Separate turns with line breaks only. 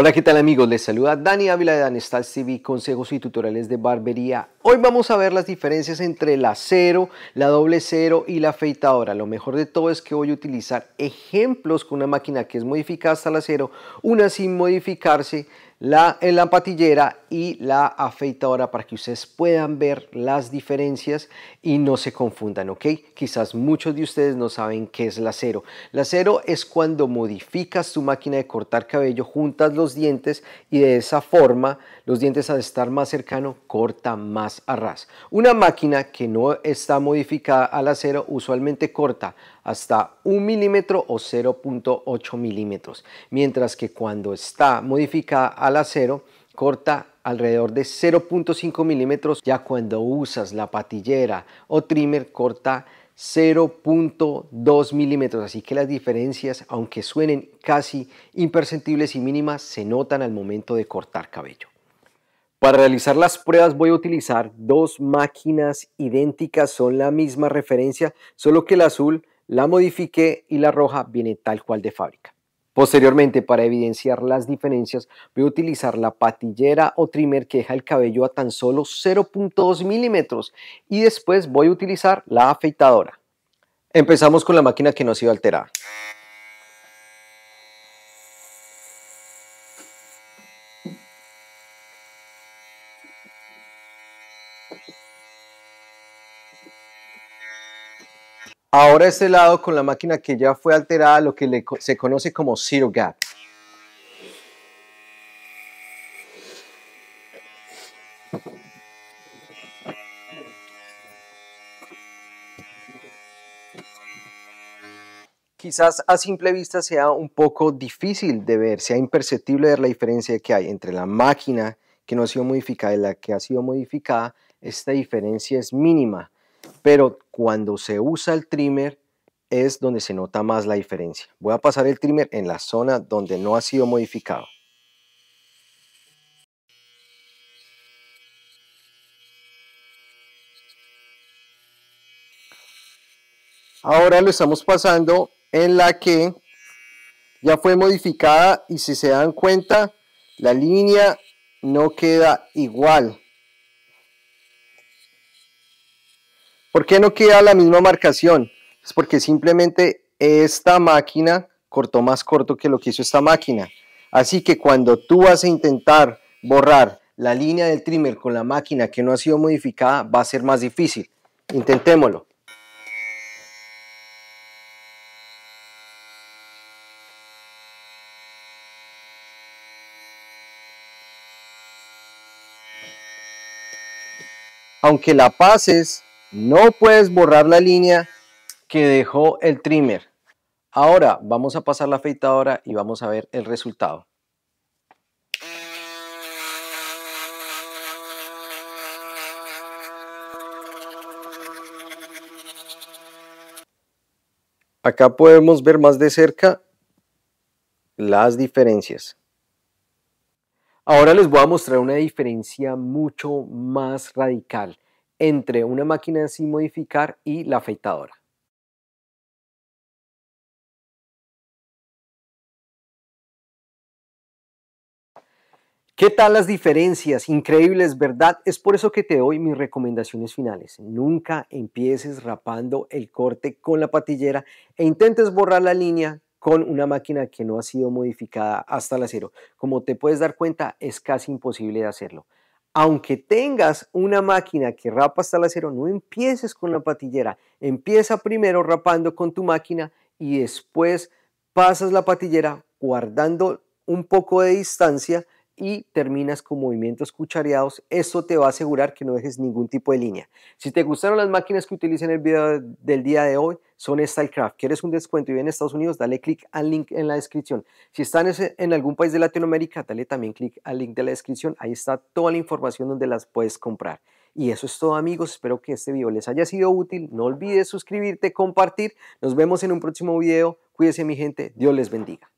Hola, ¿qué tal amigos? Les saluda Dani Ávila de Danestals TV, consejos y tutoriales de barbería. Hoy vamos a ver las diferencias entre la cero, la doble cero y la afeitadora. Lo mejor de todo es que voy a utilizar ejemplos con una máquina que es modificada hasta la cero, una sin modificarse la, en la patillera y la afeitadora para que ustedes puedan ver las diferencias y no se confundan, ¿ok? Quizás muchos de ustedes no saben qué es la cero. La cero es cuando modificas tu máquina de cortar cabello, juntas los dientes y de esa forma los dientes al estar más cercano corta más a ras. Una máquina que no está modificada al acero usualmente corta hasta un milímetro o 0.8 milímetros, mientras que cuando está modificada al acero corta alrededor de 0.5 milímetros, ya cuando usas la patillera o trimmer corta 0.2 milímetros, así que las diferencias, aunque suenen casi imperceptibles y mínimas, se notan al momento de cortar cabello. Para realizar las pruebas voy a utilizar dos máquinas idénticas, son la misma referencia, solo que el azul la modifiqué y la roja viene tal cual de fábrica. Posteriormente, para evidenciar las diferencias, voy a utilizar la patillera o trimmer que deja el cabello a tan solo 0.2 milímetros y después voy a utilizar la afeitadora. Empezamos con la máquina que no ha sido alterada. Ahora este lado con la máquina que ya fue alterada, lo que se conoce como zero gap. Quizás a simple vista sea un poco difícil de ver, sea imperceptible ver la diferencia que hay entre la máquina que no ha sido modificada y la que ha sido modificada. Esta diferencia es mínima pero cuando se usa el trimmer es donde se nota más la diferencia. Voy a pasar el trimmer en la zona donde no ha sido modificado. Ahora lo estamos pasando en la que ya fue modificada y si se dan cuenta la línea no queda igual ¿Por qué no queda la misma marcación? Es porque simplemente esta máquina cortó más corto que lo que hizo esta máquina. Así que cuando tú vas a intentar borrar la línea del trimmer con la máquina que no ha sido modificada, va a ser más difícil. Intentémoslo. Aunque la pases no puedes borrar la línea que dejó el trimmer. Ahora vamos a pasar la afeitadora y vamos a ver el resultado. Acá podemos ver más de cerca las diferencias.
Ahora les voy a
mostrar una diferencia mucho más radical entre una máquina sin modificar y la afeitadora. ¿Qué tal las diferencias? Increíbles, ¿verdad? Es por eso que te doy mis recomendaciones finales. Nunca empieces rapando el corte con la patillera e intentes borrar la línea con una máquina que no ha sido modificada hasta el acero. Como te puedes dar cuenta, es casi imposible de hacerlo aunque tengas una máquina que rapa hasta el acero, no empieces con la patillera. Empieza primero rapando con tu máquina y después pasas la patillera guardando un poco de distancia y terminas con movimientos cuchareados, eso te va a asegurar que no dejes ningún tipo de línea. Si te gustaron las máquinas que utilicé en el video del día de hoy, son Stylecraft. ¿Quieres un descuento y vienes en Estados Unidos? Dale clic al link en la descripción. Si estás en algún país de Latinoamérica, dale también clic al link de la descripción. Ahí está toda la información donde las puedes comprar. Y eso es todo amigos, espero que este video les haya sido útil. No olvides suscribirte, compartir. Nos vemos en un próximo video. Cuídense mi gente, Dios les bendiga.